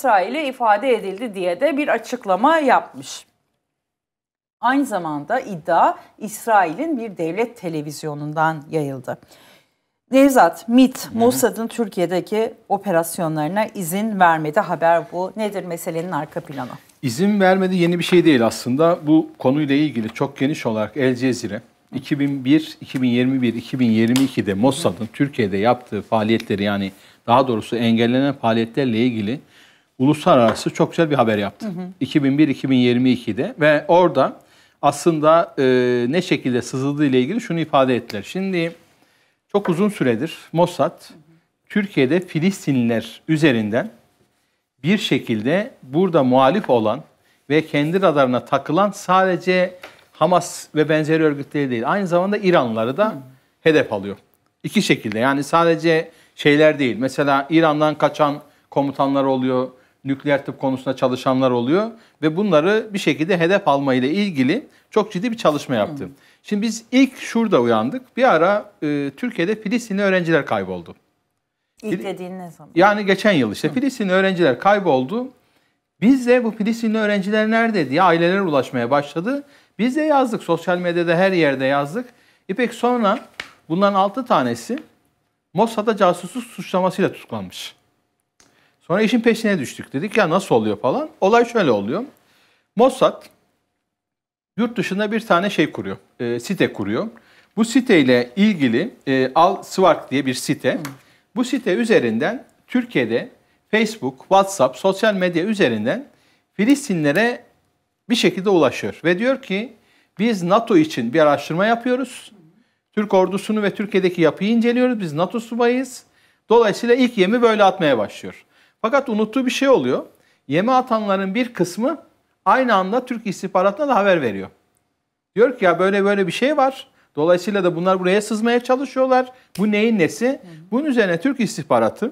İsrail'e ifade edildi diye de bir açıklama yapmış. Aynı zamanda iddia İsrail'in bir devlet televizyonundan yayıldı. Nevzat, MIT, Mossad'ın Türkiye'deki operasyonlarına izin vermedi haber bu. Nedir meselenin arka planı? İzin vermedi yeni bir şey değil aslında. Bu konuyla ilgili çok geniş olarak El Cezire 2001, 2021, 2022'de Mossad'ın Türkiye'de yaptığı faaliyetleri yani daha doğrusu engellenen faaliyetlerle ilgili uluslararası çok güzel bir haber yaptı. 2001-2022'de ve orada aslında e, ne şekilde sızıldığı ile ilgili şunu ifade ettiler. Şimdi çok uzun süredir Mossad hı hı. Türkiye'de Filistinliler üzerinden bir şekilde burada muhalif olan ve kendi radarına takılan sadece Hamas ve benzeri örgütleri değil aynı zamanda İranları da hı hedef alıyor. İki şekilde yani sadece şeyler değil. Mesela İran'dan kaçan komutanlar oluyor nükleer tıp konusunda çalışanlar oluyor ve bunları bir şekilde hedef alma ile ilgili çok ciddi bir çalışma yaptı. Hmm. Şimdi biz ilk şurada uyandık. Bir ara e, Türkiye'de Filistinli öğrenciler kayboldu. İlk dediğin ne zaman? Yani geçen yıl işte Filistinli öğrenciler kayboldu. Biz de bu Filistinli öğrenciler nerede diye ailelere ulaşmaya başladı. Biz de yazdık. Sosyal medyada her yerde yazdık. İpek sonra bunların altı tanesi Mossad'a casusluk suçlamasıyla tutuklanmış. Sonra işin peşine düştük. Dedik ya nasıl oluyor falan. Olay şöyle oluyor. Mossad yurt dışında bir tane şey kuruyor. E, site kuruyor. Bu siteyle ilgili e, Al Swark diye bir site. Bu site üzerinden Türkiye'de Facebook, WhatsApp, sosyal medya üzerinden Filistinlere bir şekilde ulaşıyor. Ve diyor ki biz NATO için bir araştırma yapıyoruz. Türk ordusunu ve Türkiye'deki yapıyı inceliyoruz. Biz NATO subayız. Dolayısıyla ilk yemi böyle atmaya başlıyor. Fakat unuttuğu bir şey oluyor. Yeme atanların bir kısmı aynı anda Türk istihbaratına da haber veriyor. Diyor ki ya böyle böyle bir şey var. Dolayısıyla da bunlar buraya sızmaya çalışıyorlar. Bu neyin nesi? Bunun üzerine Türk istihbaratı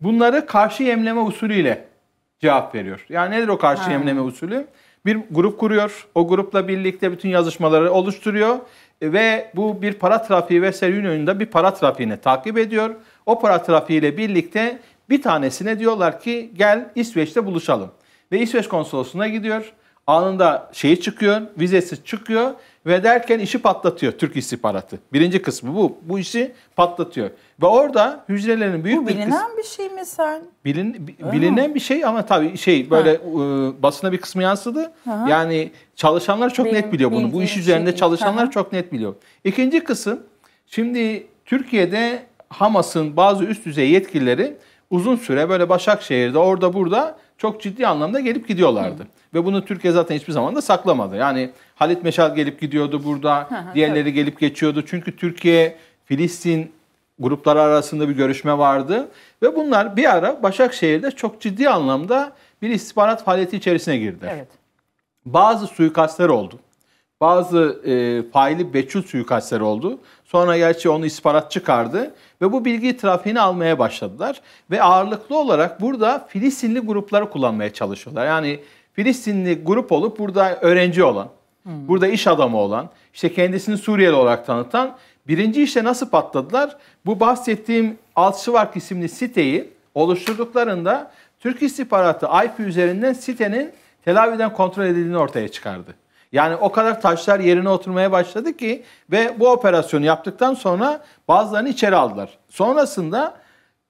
bunları karşı yemleme usulüyle cevap veriyor. Yani nedir o karşı ha. yemleme usulü? Bir grup kuruyor. O grupla birlikte bütün yazışmaları oluşturuyor. Ve bu bir para trafiği vesaire serinin önünde bir para trafiğini takip ediyor. O para trafiğiyle birlikte bir tanesine diyorlar ki gel İsveç'te buluşalım. Ve İsveç konsolosluğuna gidiyor. Anında şeyi çıkıyor, vizesi çıkıyor ve derken işi patlatıyor Türk istihbaratı. Birinci kısmı bu. Bu işi patlatıyor. Ve orada hücrelerin büyük bu bir bilinen kısmı, bir şey mi sen? Bilin, bilinen mi? bir şey ama tabii şey böyle ha. Iı, basına bir kısmı yansıdı. Ha. Yani çalışanlar çok Benim, net biliyor bunu. Bu iş üzerinde şey, çalışanlar ha. çok net biliyor. İkinci kısım şimdi Türkiye'de Hamas'ın bazı üst düzey yetkilileri uzun süre böyle Başakşehir'de orada burada çok ciddi anlamda gelip gidiyorlardı. Hı. Ve bunu Türkiye zaten hiçbir zaman da saklamadı. Yani Halit Meşal gelip gidiyordu burada, hı hı, diğerleri tabii. gelip geçiyordu. Çünkü Türkiye, Filistin grupları arasında bir görüşme vardı. Ve bunlar bir ara Başakşehir'de çok ciddi anlamda bir istihbarat faaliyeti içerisine girdi. Evet. Bazı suikastlar oldu bazı e, faili Beçül suikastleri oldu. Sonra gerçi onu isparat çıkardı ve bu bilgi trafiğini almaya başladılar. Ve ağırlıklı olarak burada Filistinli grupları kullanmaya çalışıyorlar. Yani Filistinli grup olup burada öğrenci olan, hmm. burada iş adamı olan, işte kendisini Suriyeli olarak tanıtan birinci işte nasıl patladılar? Bu bahsettiğim Alçıvark isimli siteyi oluşturduklarında Türk istihbaratı IP üzerinden sitenin Tel Aviv'den kontrol edildiğini ortaya çıkardı. Yani o kadar taşlar yerine oturmaya başladı ki ve bu operasyonu yaptıktan sonra bazılarını içeri aldılar. Sonrasında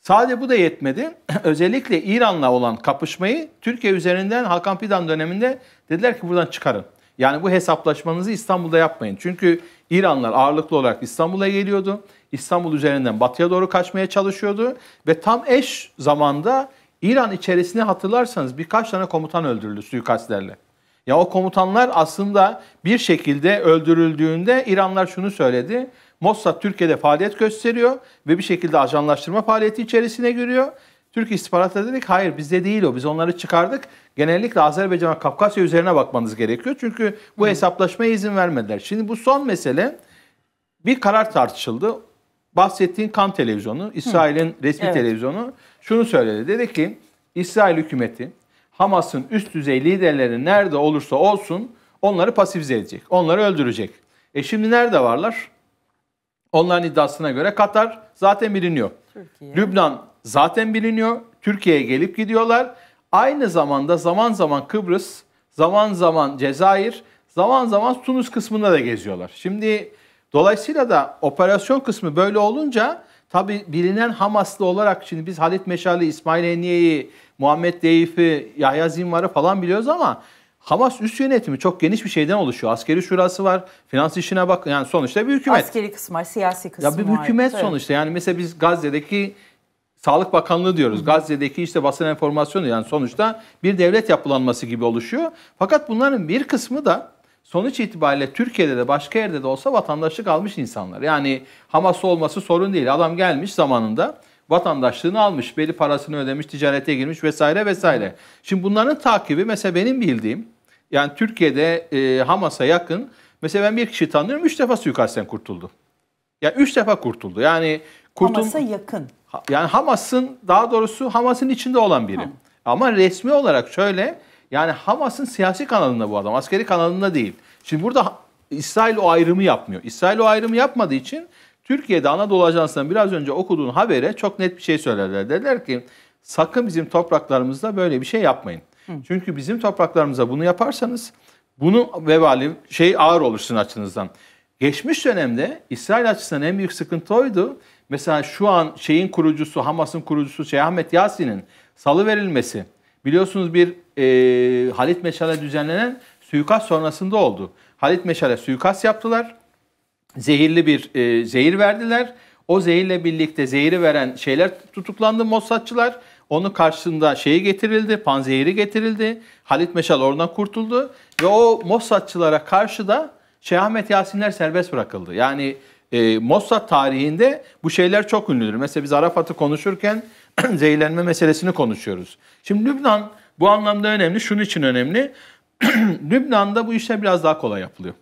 sadece bu da yetmedi. Özellikle İran'la olan kapışmayı Türkiye üzerinden Hakan Fidan döneminde dediler ki buradan çıkarın. Yani bu hesaplaşmanızı İstanbul'da yapmayın. Çünkü İranlar ağırlıklı olarak İstanbul'a geliyordu. İstanbul üzerinden batıya doğru kaçmaya çalışıyordu. Ve tam eş zamanda İran içerisinde hatırlarsanız birkaç tane komutan öldürüldü suikastlerle. Ya o komutanlar aslında bir şekilde öldürüldüğünde İranlar şunu söyledi. Mossad Türkiye'de faaliyet gösteriyor ve bir şekilde ajanlaştırma faaliyeti içerisine giriyor. Türk istihbaratı dedik hayır bizde değil o. Biz onları çıkardık. Genellikle Azerbaycan ve Kafkasya üzerine bakmanız gerekiyor. Çünkü bu Hı. hesaplaşmaya izin vermediler. Şimdi bu son mesele bir karar tartışıldı. Bahsettiğin kan televizyonu, İsrail'in resmi evet. televizyonu şunu söyledi. Dedi ki İsrail hükümeti Hamas'ın üst düzey liderleri nerede olursa olsun onları pasifize edecek. Onları öldürecek. E şimdi nerede varlar? Onların iddiasına göre Katar zaten biliniyor. Türkiye. Lübnan zaten biliniyor. Türkiye'ye gelip gidiyorlar. Aynı zamanda zaman zaman Kıbrıs, zaman zaman Cezayir, zaman zaman Tunus kısmında da geziyorlar. Şimdi dolayısıyla da operasyon kısmı böyle olunca tabi bilinen Hamaslı olarak şimdi biz Halit Meşali, İsmail Heniye'yi, Muhammed Deif'i, Yahya Zinvar'ı falan biliyoruz ama Hamas üst yönetimi çok geniş bir şeyden oluşuyor. Askeri şurası var, finans işine bak. Yani sonuçta bir hükümet. Askeri kısmı var, siyasi kısmı var. Ya bir hükümet var, sonuçta. Yani mesela biz Gazze'deki Sağlık Bakanlığı diyoruz. Hı. Gazze'deki işte basın enformasyonu yani sonuçta bir devlet yapılanması gibi oluşuyor. Fakat bunların bir kısmı da sonuç itibariyle Türkiye'de de başka yerde de olsa vatandaşlık almış insanlar. Yani Hamas olması sorun değil. Adam gelmiş zamanında vatandaşlığını almış, belli parasını ödemiş, ticarete girmiş vesaire vesaire. Şimdi bunların takibi mesela benim bildiğim yani Türkiye'de e, Hamas'a yakın mesela ben bir kişi tanıyorum 3 defa suikastten kurtuldu. Ya yani 3 defa kurtuldu. Yani kurtum, Hamas'a yakın. Yani Hamas'ın daha doğrusu Hamas'ın içinde olan biri. Ha. Ama resmi olarak şöyle yani Hamas'ın siyasi kanalında bu adam, askeri kanalında değil. Şimdi burada İsrail o ayrımı yapmıyor. İsrail o ayrımı yapmadığı için Türkiye'de Anadolu Ajansı'ndan biraz önce okuduğun habere çok net bir şey söylerler. Derler ki sakın bizim topraklarımızda böyle bir şey yapmayın. Hı. Çünkü bizim topraklarımıza bunu yaparsanız bunu vebali şey ağır olur sizin açınızdan. Geçmiş dönemde İsrail açısından en büyük sıkıntı oydu. Mesela şu an şeyin kurucusu, Hamas'ın kurucusu şey Ahmet Yasin'in salı verilmesi. Biliyorsunuz bir e, Halit Meşal'e düzenlenen suikast sonrasında oldu. Halit Meşal'e suikast yaptılar zehirli bir e, zehir verdiler. O zehirle birlikte zehiri veren şeyler tutuklandı Mossadçılar. Onun karşısında şeyi getirildi, panzehiri getirildi. Halit Meşal oradan kurtuldu. Ve o Mossadçılara karşı da Şeyh Ahmet Yasinler serbest bırakıldı. Yani e, Mossad tarihinde bu şeyler çok ünlüdür. Mesela biz Arafat'ı konuşurken zehirlenme meselesini konuşuyoruz. Şimdi Lübnan bu anlamda önemli. Şunun için önemli. Lübnan'da bu işler biraz daha kolay yapılıyor.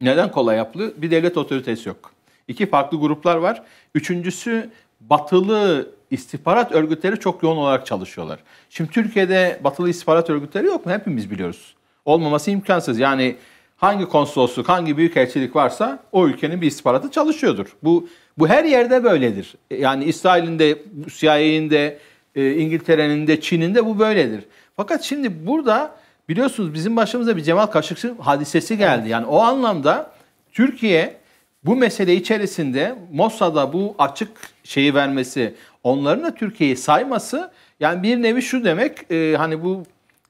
Neden kolay yapılı? Bir devlet otoritesi yok. İki farklı gruplar var. Üçüncüsü batılı istihbarat örgütleri çok yoğun olarak çalışıyorlar. Şimdi Türkiye'de batılı istihbarat örgütleri yok mu? Hepimiz biliyoruz. Olmaması imkansız. Yani hangi konsolosluk, hangi büyükelçilik varsa o ülkenin bir istihbaratı çalışıyordur. Bu bu her yerde böyledir. Yani İsrail'in de, CIA'nin de, e, İngiltere'nin de, Çin'in de bu böyledir. Fakat şimdi burada Biliyorsunuz bizim başımıza bir Cemal Kaşıkçı hadisesi geldi. Yani o anlamda Türkiye bu mesele içerisinde Mossad'a bu açık şeyi vermesi, onların da Türkiye'yi sayması yani bir nevi şu demek e, hani bu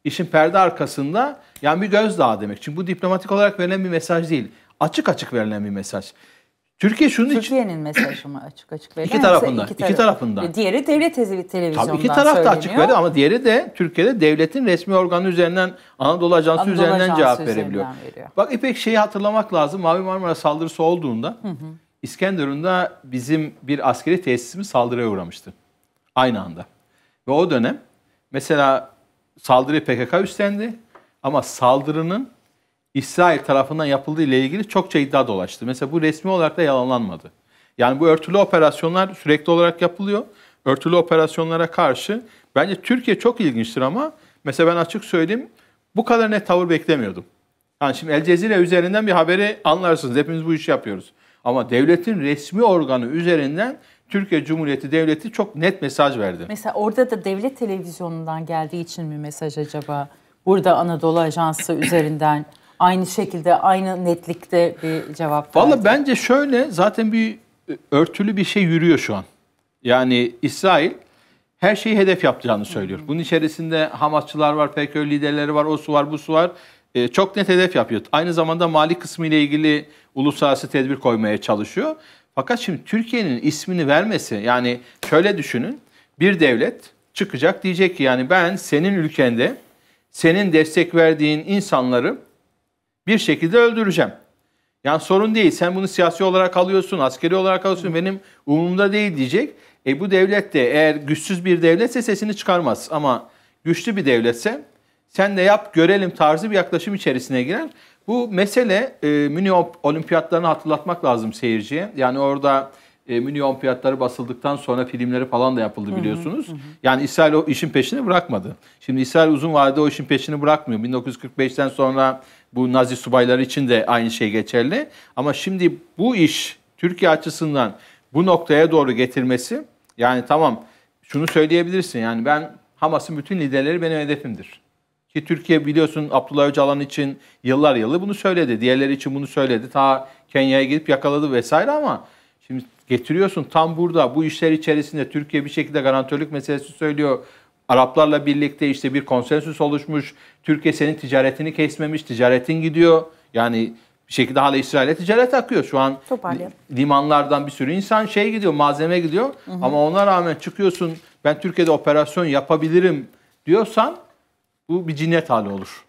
işin perde arkasında yani bir gözdağı demek. Çünkü bu diplomatik olarak verilen bir mesaj değil. Açık açık verilen bir mesaj. Türkiye şunun Türkiye'nin için... Türkiye'nin mesajı mı açık açık verilen? İki tarafından. Iki, taraf... iki tarafından. Diğeri devlet televizyonundan Tabii iki taraf da açık veriyor ama diğeri de Türkiye'de devletin resmi organı üzerinden Anadolu Ajansı Anadolu üzerinden Ajansı cevap üzerinden verebiliyor. Veriyor. Bak İpek şeyi hatırlamak lazım. Mavi Marmara saldırısı olduğunda hı hı. İskenderun'da bizim bir askeri tesisimiz saldırıya uğramıştı. Aynı anda. Ve o dönem mesela saldırı PKK üstlendi ama saldırının İsrail tarafından yapıldığı ile ilgili çokça iddia dolaştı. Mesela bu resmi olarak da yalanlanmadı. Yani bu örtülü operasyonlar sürekli olarak yapılıyor. Örtülü operasyonlara karşı bence Türkiye çok ilginçtir ama mesela ben açık söyleyeyim bu kadar net tavır beklemiyordum. Yani şimdi El Cezire üzerinden bir haberi anlarsınız. Hepimiz bu işi yapıyoruz. Ama devletin resmi organı üzerinden Türkiye Cumhuriyeti Devleti çok net mesaj verdi. Mesela orada da devlet televizyonundan geldiği için mi mesaj acaba? Burada Anadolu Ajansı üzerinden aynı şekilde, aynı netlikte bir cevap verdi? Valla bence şöyle zaten bir e, örtülü bir şey yürüyor şu an. Yani İsrail her şeyi hedef yapacağını söylüyor. Bunun içerisinde Hamasçılar var, PKK liderleri var, o su var, bu su var. E, çok net hedef yapıyor. Aynı zamanda mali kısmı ile ilgili uluslararası tedbir koymaya çalışıyor. Fakat şimdi Türkiye'nin ismini vermesi yani şöyle düşünün. Bir devlet çıkacak diyecek ki yani ben senin ülkende senin destek verdiğin insanları bir şekilde öldüreceğim. Yani sorun değil. Sen bunu siyasi olarak alıyorsun, askeri olarak alıyorsun. Benim umurumda değil diyecek. E bu devlet de eğer güçsüz bir devletse sesini çıkarmaz. Ama güçlü bir devletse sen de yap görelim tarzı bir yaklaşım içerisine girer. Bu mesele e, mini olimpiyatlarını hatırlatmak lazım seyirciye. Yani orada e, milyon fiyatları basıldıktan sonra filmleri falan da yapıldı biliyorsunuz. Hı hı hı. Yani İsrail o işin peşini bırakmadı. Şimdi İsrail uzun vadede o işin peşini bırakmıyor. 1945'ten sonra bu Nazi subaylar için de aynı şey geçerli. Ama şimdi bu iş Türkiye açısından bu noktaya doğru getirmesi yani tamam şunu söyleyebilirsin yani ben Hamas'ın bütün liderleri benim hedefimdir. Ki Türkiye biliyorsun Abdullah Öcalan için yıllar yılı bunu söyledi. Diğerleri için bunu söyledi. Ta Kenya'ya gidip yakaladı vesaire ama şimdi getiriyorsun. Tam burada bu işler içerisinde Türkiye bir şekilde garantörlük meselesi söylüyor. Araplarla birlikte işte bir konsensüs oluşmuş. Türkiye senin ticaretini kesmemiş. Ticaretin gidiyor. Yani bir şekilde hala İsrail'e ticaret akıyor. Şu an limanlardan bir sürü insan şey gidiyor, malzeme gidiyor. Hı hı. Ama ona rağmen çıkıyorsun ben Türkiye'de operasyon yapabilirim diyorsan bu bir cinnet hali olur.